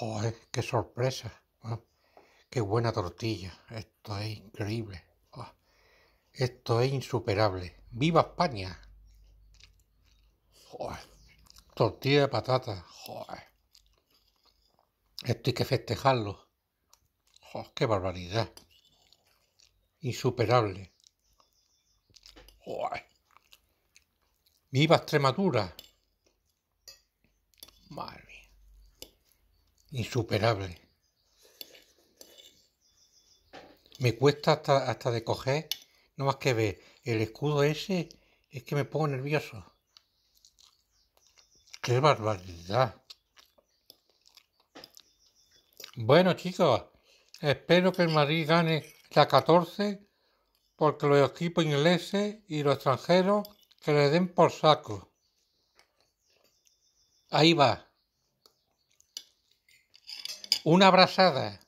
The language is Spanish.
Joder, qué sorpresa. Qué buena tortilla. Esto es increíble. Ah, esto es insuperable. ¡Viva España! tortilla de patata. Joder. Esto hay que festejarlo. qué barbaridad. Insuperable. ¡Viva Extremadura! Madre insuperable. Me cuesta hasta, de coger, no más que ver. El escudo ese es que me pongo nervioso. ¡Qué barbaridad! Bueno, chicos, espero que el Madrid gane la 14 porque los equipos ingleses y los extranjeros que le den por saco. Ahí va una abrazada.